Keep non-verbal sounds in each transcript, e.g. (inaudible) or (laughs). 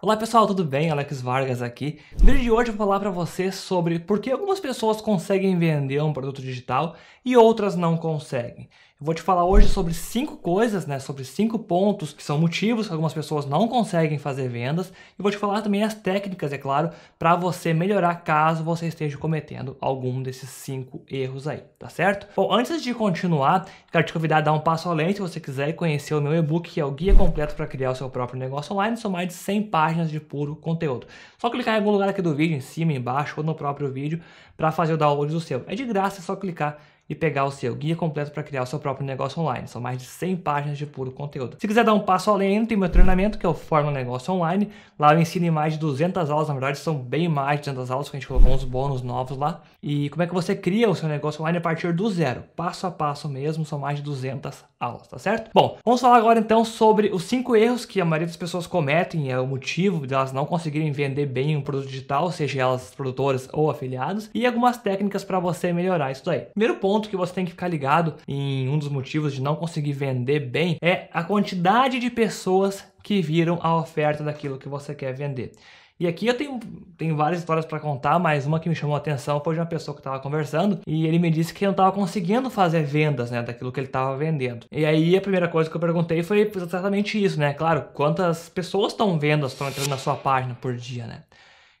Olá pessoal, tudo bem? Alex Vargas aqui. No vídeo de hoje eu vou falar para você sobre por que algumas pessoas conseguem vender um produto digital e outras não conseguem. Eu vou te falar hoje sobre cinco coisas, né, sobre cinco pontos que são motivos que algumas pessoas não conseguem fazer vendas e vou te falar também as técnicas, é claro, para você melhorar caso você esteja cometendo algum desses cinco erros aí, tá certo? Bom, antes de continuar, quero te convidar a dar um passo além se você quiser conhecer o meu e-book que é o guia completo para criar o seu próprio negócio online, são mais de 100 páginas de puro conteúdo. Só clicar em algum lugar aqui do vídeo, em cima, embaixo ou no próprio vídeo para fazer o download do seu. É de graça, é só clicar e pegar o seu guia completo para criar o seu próprio negócio online. São mais de 100 páginas de puro conteúdo. Se quiser dar um passo além, tem meu treinamento que é o Forma Negócio Online. Lá eu ensino em mais de 200 aulas, na verdade são bem mais de 200 aulas, que a gente colocou uns bônus novos lá. E como é que você cria o seu negócio online a partir do zero, passo a passo mesmo, são mais de 200 aulas, tá certo? Bom, vamos falar agora então sobre os cinco erros que a maioria das pessoas cometem, é o motivo delas de não conseguirem vender bem um produto digital, seja elas produtoras ou afiliados, e algumas técnicas para você melhorar isso daí. Primeiro ponto ponto que você tem que ficar ligado em um dos motivos de não conseguir vender bem é a quantidade de pessoas que viram a oferta daquilo que você quer vender. E aqui eu tenho, tenho várias histórias para contar, mas uma que me chamou a atenção foi de uma pessoa que estava conversando e ele me disse que não estava conseguindo fazer vendas, né, daquilo que ele estava vendendo. E aí a primeira coisa que eu perguntei foi exatamente isso, né? Claro, quantas pessoas estão vendo, estão entrando na sua página por dia, né?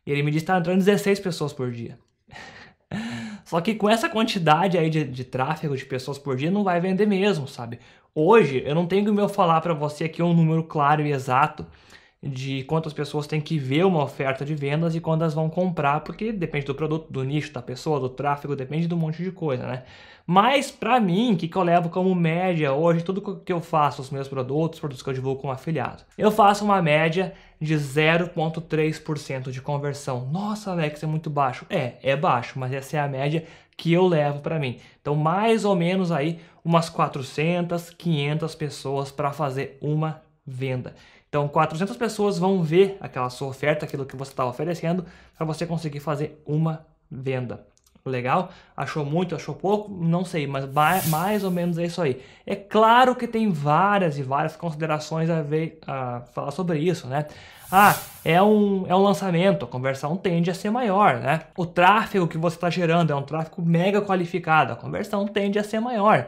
E ele me disse que tá entrando 16 pessoas por dia. (laughs) Só que com essa quantidade aí de, de tráfego de pessoas por dia, não vai vender mesmo, sabe? Hoje, eu não tenho como eu falar para você aqui um número claro e exato de quantas pessoas têm que ver uma oferta de vendas e quantas vão comprar, porque depende do produto, do nicho, da pessoa, do tráfego, depende de um monte de coisa, né? Mas para mim, o que, que eu levo como média hoje, tudo que eu faço, os meus produtos, produtos que eu divulgo com afiliado, eu faço uma média de 0,3% de conversão. Nossa, Alex, é muito baixo. É, é baixo, mas essa é a média que eu levo para mim. Então, mais ou menos aí umas 400, 500 pessoas para fazer uma venda. Então, 400 pessoas vão ver aquela sua oferta, aquilo que você está oferecendo, para você conseguir fazer uma venda. Legal? Achou muito, achou pouco? Não sei, mas mais ou menos é isso aí. É claro que tem várias e várias considerações a, ver, a falar sobre isso, né? Ah, é um, é um lançamento, a conversão tende a ser maior, né? O tráfego que você está gerando é um tráfego mega qualificado, a conversão tende a ser maior.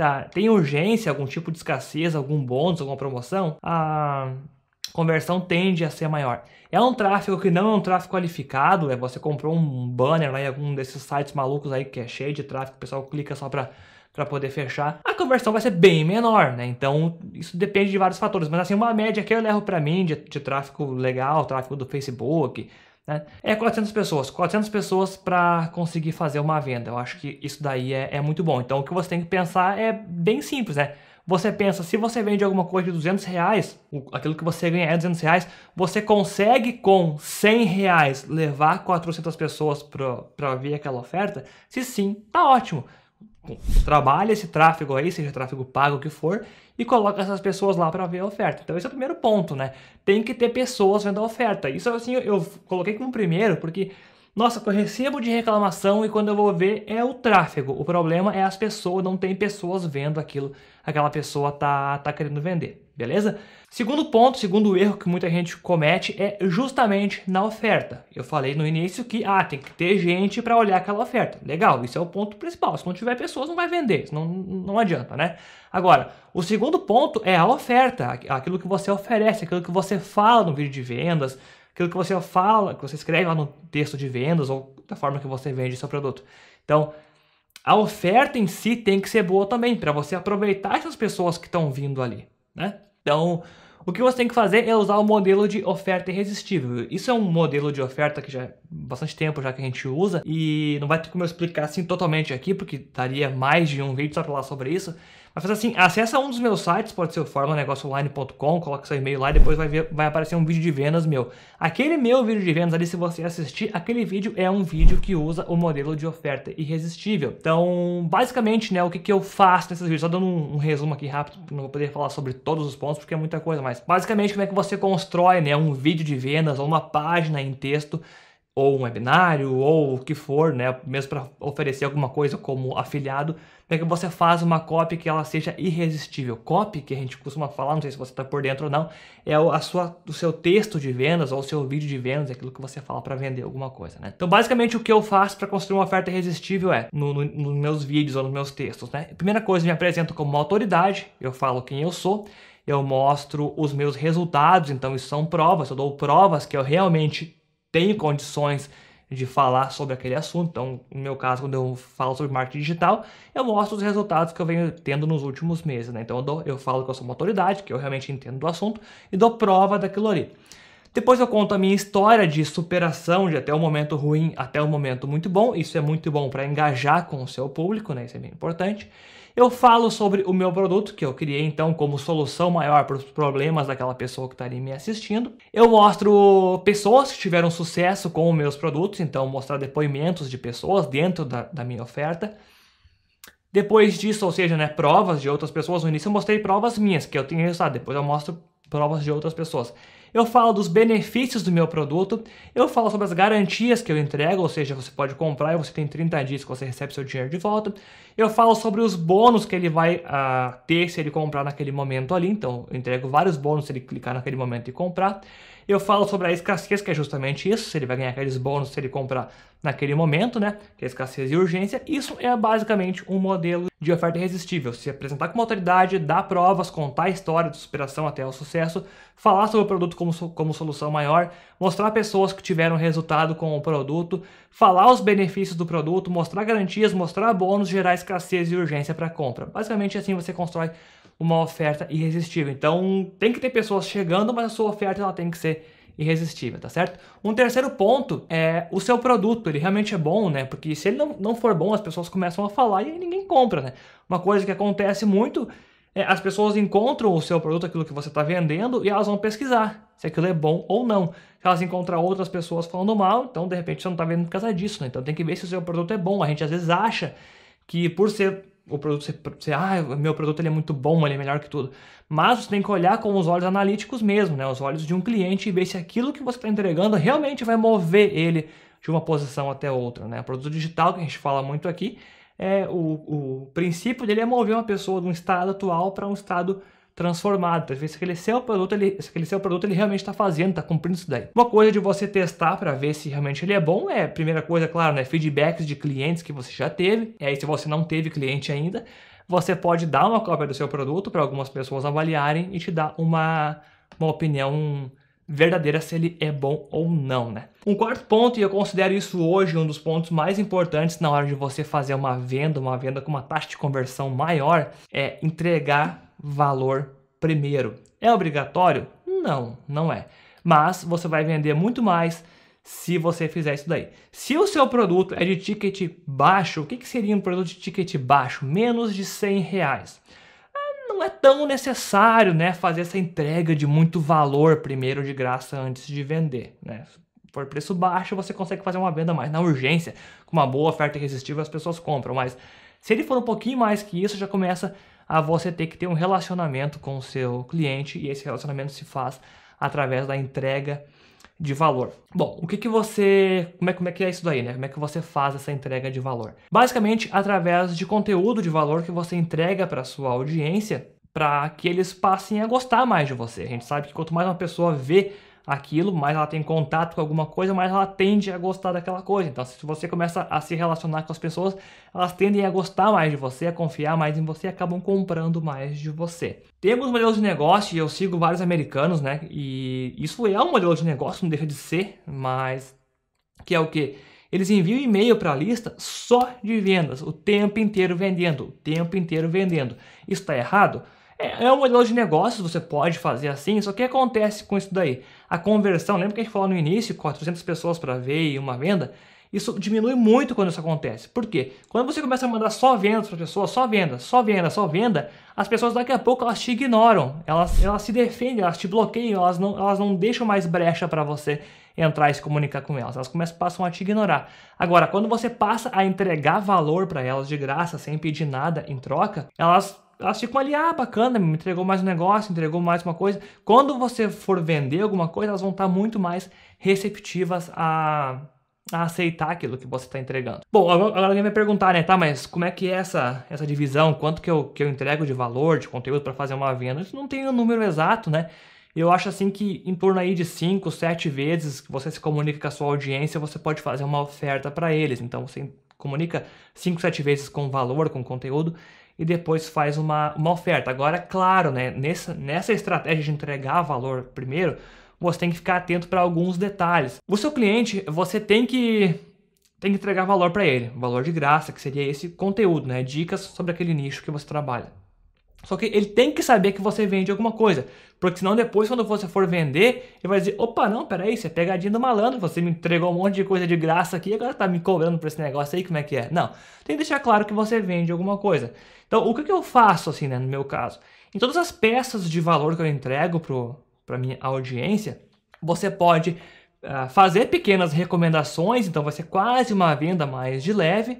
Tá, tem urgência, algum tipo de escassez, algum bônus, alguma promoção? A conversão tende a ser maior. É um tráfego que não é um tráfego qualificado, é você comprou um banner lá né, em algum desses sites malucos aí que é cheio de tráfego, o pessoal clica só para para poder fechar, a conversão vai ser bem menor, né? Então, isso depende de vários fatores, mas assim, uma média que eu levo para mim de, de tráfego legal, tráfego do Facebook, né? É 400 pessoas, 400 pessoas para conseguir fazer uma venda. Eu acho que isso daí é, é muito bom. Então o que você tem que pensar é bem simples, né? Você pensa, se você vende alguma coisa de 200 reais, aquilo que você ganha é 200 reais, você consegue com 100 reais levar 400 pessoas para ver aquela oferta? Se sim, tá ótimo trabalha esse tráfego aí, seja tráfego pago o que for, e coloca essas pessoas lá para ver a oferta. Então esse é o primeiro ponto, né? Tem que ter pessoas vendo a oferta. Isso assim eu coloquei como primeiro porque nossa, eu recebo de reclamação e quando eu vou ver é o tráfego. O problema é as pessoas, não tem pessoas vendo aquilo, aquela pessoa tá tá querendo vender beleza? Segundo ponto, segundo erro que muita gente comete é justamente na oferta. Eu falei no início que ah, tem que ter gente para olhar aquela oferta. Legal, isso é o ponto principal. Se não tiver pessoas, não vai vender, não, não adianta, né? Agora, o segundo ponto é a oferta, aquilo que você oferece, aquilo que você fala no vídeo de vendas, aquilo que você fala, que você escreve lá no texto de vendas ou da forma que você vende seu produto. Então, a oferta em si tem que ser boa também, para você aproveitar essas pessoas que estão vindo ali, né? Então, o que você tem que fazer é usar o modelo de oferta irresistível. Isso é um modelo de oferta que já bastante tempo já que a gente usa e não vai ter como eu explicar assim totalmente aqui, porque daria mais de um vídeo só para falar sobre isso. Mas assim, acessa um dos meus sites, pode ser o formanegocioonline.com, coloca seu e-mail lá e depois vai, ver, vai aparecer um vídeo de vendas meu. Aquele meu vídeo de vendas ali, se você assistir, aquele vídeo é um vídeo que usa o modelo de oferta irresistível. Então, basicamente, né, o que, que eu faço nesses vídeos? Só dando um, um resumo aqui rápido, não vou poder falar sobre todos os pontos porque é muita coisa, mas basicamente como é que você constrói né, um vídeo de vendas ou uma página em texto ou um webinário, ou o que for, né? Mesmo para oferecer alguma coisa como afiliado, é que você faz uma copy que ela seja irresistível. Copy, que a gente costuma falar, não sei se você está por dentro ou não, é a sua, o seu texto de vendas ou o seu vídeo de vendas, é aquilo que você fala para vender alguma coisa, né? Então, basicamente, o que eu faço para construir uma oferta irresistível é, no, no, nos meus vídeos ou nos meus textos, né? Primeira coisa, me apresento como uma autoridade, eu falo quem eu sou, eu mostro os meus resultados, então isso são provas, eu dou provas que eu realmente tenho condições de falar sobre aquele assunto. Então, no meu caso, quando eu falo sobre marketing digital, eu mostro os resultados que eu venho tendo nos últimos meses. Né? Então, eu, dou, eu falo que eu sou uma autoridade, que eu realmente entendo do assunto e dou prova daquilo ali. Depois eu conto a minha história de superação de até o momento ruim até o momento muito bom. Isso é muito bom para engajar com o seu público, né? Isso é bem importante. Eu falo sobre o meu produto, que eu criei então como solução maior para os problemas daquela pessoa que está ali me assistindo. Eu mostro pessoas que tiveram sucesso com os meus produtos, então mostrar depoimentos de pessoas dentro da, da minha oferta. Depois disso, ou seja, né, provas de outras pessoas. No início eu mostrei provas minhas, que eu tenho resultado. Depois eu mostro provas de outras pessoas. Eu falo dos benefícios do meu produto, eu falo sobre as garantias que eu entrego, ou seja, você pode comprar e você tem 30 dias que você recebe seu dinheiro de volta. Eu falo sobre os bônus que ele vai uh, ter se ele comprar naquele momento ali, então eu entrego vários bônus se ele clicar naquele momento e comprar. Eu falo sobre a escassez, que é justamente isso, se ele vai ganhar aqueles bônus se ele comprar naquele momento, né? Que é escassez e urgência. Isso é basicamente um modelo de oferta irresistível. Se apresentar como autoridade, dar provas, contar a história de superação até o sucesso, falar sobre o produto como, como solução maior, mostrar pessoas que tiveram resultado com o produto, falar os benefícios do produto, mostrar garantias, mostrar bônus, gerar escassez e urgência para compra. Basicamente assim você constrói uma oferta irresistível. Então, tem que ter pessoas chegando, mas a sua oferta ela tem que ser irresistível, tá certo? Um terceiro ponto é o seu produto, ele realmente é bom, né? Porque se ele não, não for bom, as pessoas começam a falar e ninguém compra, né? Uma coisa que acontece muito é as pessoas encontram o seu produto, aquilo que você está vendendo, e elas vão pesquisar se aquilo é bom ou não. Se elas encontram outras pessoas falando mal, então de repente você não está vendo por causa disso, né? Então tem que ver se o seu produto é bom. A gente às vezes acha que por ser o produto você, ah, meu produto ele é muito bom, ele é melhor que tudo. Mas você tem que olhar com os olhos analíticos mesmo, né? Os olhos de um cliente e ver se aquilo que você está entregando realmente vai mover ele de uma posição até outra, né? O produto digital que a gente fala muito aqui, é o, o princípio dele é mover uma pessoa de um estado atual para um estado transformado, para ver se aquele seu produto, ele, se aquele seu produto ele realmente está fazendo, está cumprindo isso daí. Uma coisa de você testar para ver se realmente ele é bom é, primeira coisa, claro, né, feedbacks de clientes que você já teve, e aí se você não teve cliente ainda, você pode dar uma cópia do seu produto para algumas pessoas avaliarem e te dar uma, uma opinião verdadeira se ele é bom ou não, né? Um quarto ponto, e eu considero isso hoje um dos pontos mais importantes na hora de você fazer uma venda, uma venda com uma taxa de conversão maior, é entregar valor primeiro. É obrigatório? Não, não é. Mas você vai vender muito mais se você fizer isso daí. Se o seu produto é de ticket baixo, o que, que seria um produto de ticket baixo? Menos de 100 reais. Ah, não é tão necessário né, fazer essa entrega de muito valor primeiro de graça antes de vender. Né? por preço baixo, você consegue fazer uma venda mais na urgência. Com uma boa oferta irresistível, as pessoas compram. Mas se ele for um pouquinho mais que isso, já começa a você ter que ter um relacionamento com o seu cliente e esse relacionamento se faz através da entrega de valor. Bom, o que, que você. Como é, como é que é isso daí, né? Como é que você faz essa entrega de valor? Basicamente, através de conteúdo de valor que você entrega para sua audiência para que eles passem a gostar mais de você. A gente sabe que quanto mais uma pessoa vê aquilo, mais ela tem contato com alguma coisa, mais ela tende a gostar daquela coisa. Então, se você começa a se relacionar com as pessoas, elas tendem a gostar mais de você, a confiar mais em você, acabam comprando mais de você. Tem alguns modelos de negócio, e eu sigo vários americanos, né? E isso é um modelo de negócio, não deixa de ser, mas que é o que? Eles enviam e-mail para a lista só de vendas, o tempo inteiro vendendo, o tempo inteiro vendendo. Isso está errado? É, é um modelo de negócios, você pode fazer assim, só que acontece com isso daí? A conversão, lembra que a gente falou no início, 400 pessoas para ver e uma venda? Isso diminui muito quando isso acontece. Por quê? Quando você começa a mandar só vendas para as pessoas, só venda, só venda, só venda, as pessoas daqui a pouco elas te ignoram, elas, elas se defendem, elas te bloqueiam, elas não, elas não deixam mais brecha para você entrar e se comunicar com elas. Elas começam, passam a te ignorar. Agora, quando você passa a entregar valor para elas de graça, sem pedir nada em troca, elas elas ficam ali, ah, bacana, me entregou mais um negócio, entregou mais uma coisa. Quando você for vender alguma coisa, elas vão estar muito mais receptivas a, a aceitar aquilo que você está entregando. Bom, agora alguém vai perguntar, né, tá, mas como é que é essa, essa divisão? Quanto que eu, que eu entrego de valor, de conteúdo para fazer uma venda? Isso não tem o um número exato, né? Eu acho assim que em torno aí de 5, 7 vezes que você se comunica com a sua audiência, você pode fazer uma oferta para eles. Então você comunica 5, 7 vezes com valor, com conteúdo, e depois faz uma, uma oferta. Agora, é claro, né, nessa, nessa estratégia de entregar valor primeiro, você tem que ficar atento para alguns detalhes. O seu cliente, você tem que tem que entregar valor para ele, valor de graça, que seria esse conteúdo, né, dicas sobre aquele nicho que você trabalha. Só que ele tem que saber que você vende alguma coisa, porque senão depois quando você for vender, ele vai dizer, opa, não, peraí, você é pegadinha do malandro, você me entregou um monte de coisa de graça aqui, agora tá me cobrando por esse negócio aí, como é que é? Não, tem que deixar claro que você vende alguma coisa. Então, o que, que eu faço assim, né, no meu caso? Em todas as peças de valor que eu entrego para minha audiência, você pode uh, fazer pequenas recomendações, então vai ser quase uma venda mais de leve,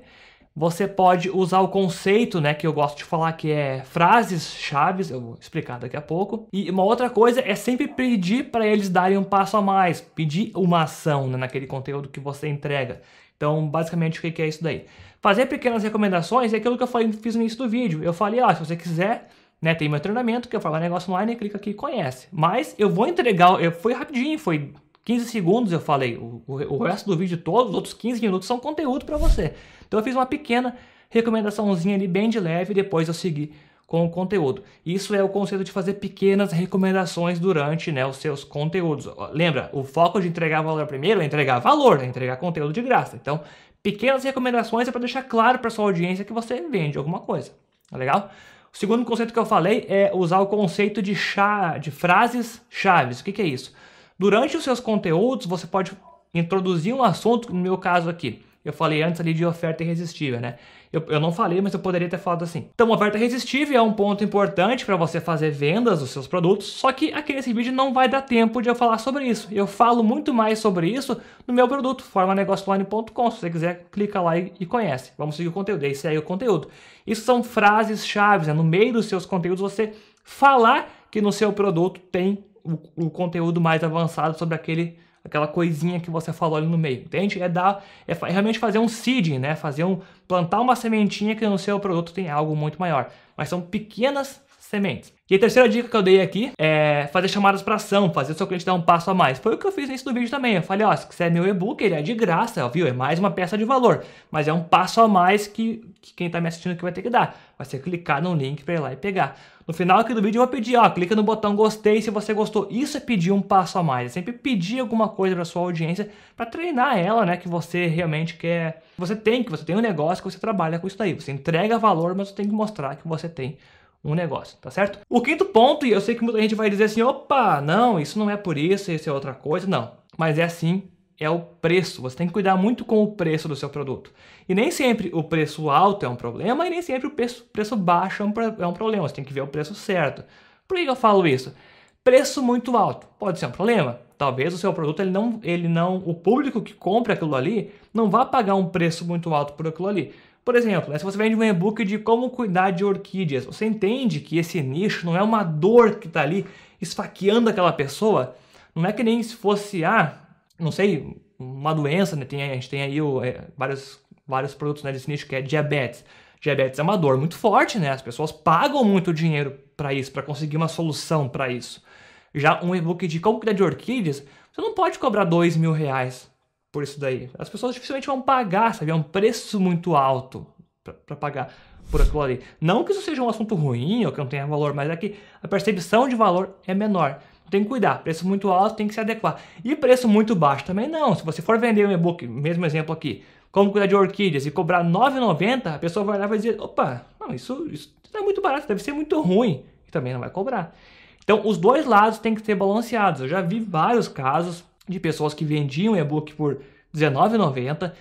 você pode usar o conceito, né, que eu gosto de falar que é frases chaves, eu vou explicar daqui a pouco. E uma outra coisa é sempre pedir para eles darem um passo a mais, pedir uma ação né, naquele conteúdo que você entrega. Então, basicamente, o que é isso daí? Fazer pequenas recomendações é aquilo que eu falei, fiz no início do vídeo. Eu falei, ó, se você quiser, né, tem meu treinamento que eu falo negócio online, clica aqui, conhece. Mas eu vou entregar, eu, foi rapidinho, foi 15 segundos eu falei, o, o, o resto do vídeo todo, os outros 15 minutos são conteúdo para você. Então eu fiz uma pequena recomendaçãozinha ali, bem de leve, e depois eu segui com o conteúdo. Isso é o conceito de fazer pequenas recomendações durante né, os seus conteúdos. Lembra, o foco de entregar valor primeiro é entregar valor, né, entregar conteúdo de graça. Então, pequenas recomendações é para deixar claro para sua audiência que você vende alguma coisa. Tá legal? O segundo conceito que eu falei é usar o conceito de, chá, de frases chaves. O que, que é isso? Durante os seus conteúdos, você pode introduzir um assunto, no meu caso aqui. Eu falei antes ali de oferta irresistível, né? Eu, eu não falei, mas eu poderia ter falado assim. Então, oferta irresistível é um ponto importante para você fazer vendas dos seus produtos, só que aqui nesse vídeo não vai dar tempo de eu falar sobre isso. Eu falo muito mais sobre isso no meu produto, formanegocioline.com. Se você quiser, clica lá e, e, conhece. Vamos seguir o conteúdo, aí é o conteúdo. Isso são frases-chave, né? no meio dos seus conteúdos você falar que no seu produto tem o, o conteúdo mais avançado sobre aquele aquela coisinha que você falou ali no meio, entende? É dar, é, é realmente fazer um seed né? Fazer um plantar uma sementinha que no seu produto tem algo muito maior. Mas são pequenas sementes. E a terceira dica que eu dei aqui é fazer chamadas para ação, fazer o seu cliente dar um passo a mais. Foi o que eu fiz nesse do vídeo também. Eu falei, ó, se quiser meu e-book, ele é de graça, viu? É mais uma peça de valor, mas é um passo a mais que, que quem está me assistindo aqui vai ter que dar. Vai ser clicar no link para ir lá e pegar. No final aqui do vídeo eu vou pedir, ó, clica no botão gostei se você gostou. Isso é pedir um passo a mais. É sempre pedir alguma coisa para sua audiência para treinar ela, né, que você realmente quer, que você tem, que você tem um negócio, que você trabalha com isso daí. Você entrega valor, mas você tem que mostrar que você tem um negócio, tá certo? O quinto ponto, e eu sei que muita gente vai dizer assim: opa, não, isso não é por isso, isso é outra coisa, não. Mas é assim, é o preço. Você tem que cuidar muito com o preço do seu produto. E nem sempre o preço alto é um problema, e nem sempre o preço, preço baixo é um, é um problema. Você tem que ver o preço certo. Por que eu falo isso? Preço muito alto pode ser um problema. Talvez o seu produto ele não, ele não, o público que compra aquilo ali não vá pagar um preço muito alto por aquilo ali. Por exemplo, né, se você vende um e-book de como cuidar de orquídeas, você entende que esse nicho não é uma dor que está ali esfaqueando aquela pessoa? Não é que nem se fosse, ah, não sei, uma doença, né? Tem, a gente tem aí o, é, vários, vários produtos né, desse nicho que é diabetes. Diabetes é uma dor muito forte, né? As pessoas pagam muito dinheiro para isso, para conseguir uma solução para isso. Já um e-book de como cuidar de orquídeas, você não pode cobrar dois mil reais por isso daí. As pessoas dificilmente vão pagar, sabe? É um preço muito alto para pagar por aquilo ali. Não que isso seja um assunto ruim ou que não tenha valor, mas é que a percepção de valor é menor. Tem que cuidar. Preço muito alto tem que se adequar. E preço muito baixo também não. Se você for vender um e-book, mesmo exemplo aqui, como cuidar de orquídeas e cobrar 9,90, a pessoa vai lá e vai dizer: opa, não, isso, isso é muito barato, deve ser muito ruim. E também não vai cobrar. Então, os dois lados têm que ser balanceados. Eu já vi vários casos de pessoas que vendiam e-book por R$19,90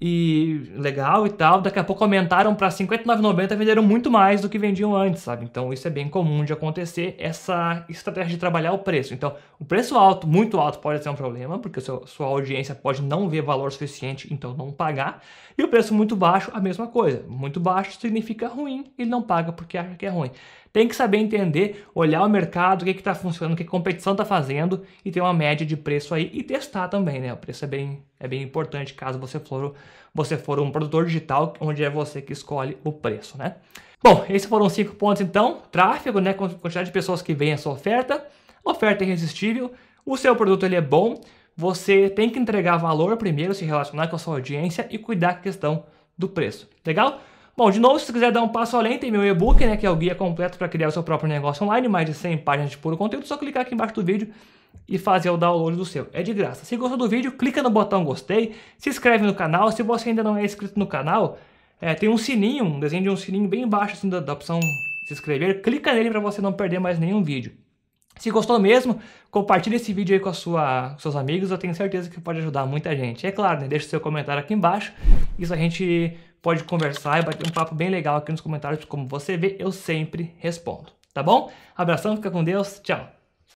e legal e tal. Daqui a pouco aumentaram para 59,90 e venderam muito mais do que vendiam antes, sabe? Então isso é bem comum de acontecer, essa estratégia de trabalhar o preço. Então, o preço alto, muito alto, pode ser um problema, porque sua audiência pode não ver valor suficiente, então não pagar. E o preço muito baixo, a mesma coisa. Muito baixo significa ruim, ele não paga porque acha que é ruim. Tem que saber entender, olhar o mercado, o que é está funcionando, o que é a competição está fazendo e ter uma média de preço aí e testar também, né? O preço é bem, é bem importante caso você for, você for um produtor digital, onde é você que escolhe o preço, né? Bom, esses foram cinco pontos então: tráfego, né? Quantidade de pessoas que veem a sua oferta, oferta é irresistível, o seu produto ele é bom você tem que entregar valor primeiro, se relacionar com a sua audiência e cuidar da questão do preço. Legal? Bom, de novo, se quiser dar um passo além, tem meu e-book, né, que é o guia completo para criar o seu próprio negócio online, mais de 100 páginas de puro conteúdo, só clicar aqui embaixo do vídeo e fazer o download do seu. É de graça. Se gostou do vídeo, clica no botão gostei, se inscreve no canal. Se você ainda não é inscrito no canal, é, tem um sininho, um desenho de um sininho bem embaixo assim, da, da opção se inscrever. Clica nele para você não perder mais nenhum vídeo. Se gostou mesmo, compartilhe esse vídeo aí com, sua, com seus amigos, eu tenho certeza que pode ajudar muita gente. é claro, né, deixa seu comentário aqui embaixo. isso a gente pode conversar e bater um papo bem legal aqui nos comentários, como você vê, eu sempre respondo, tá bom? Abração, fica com Deus, tchau!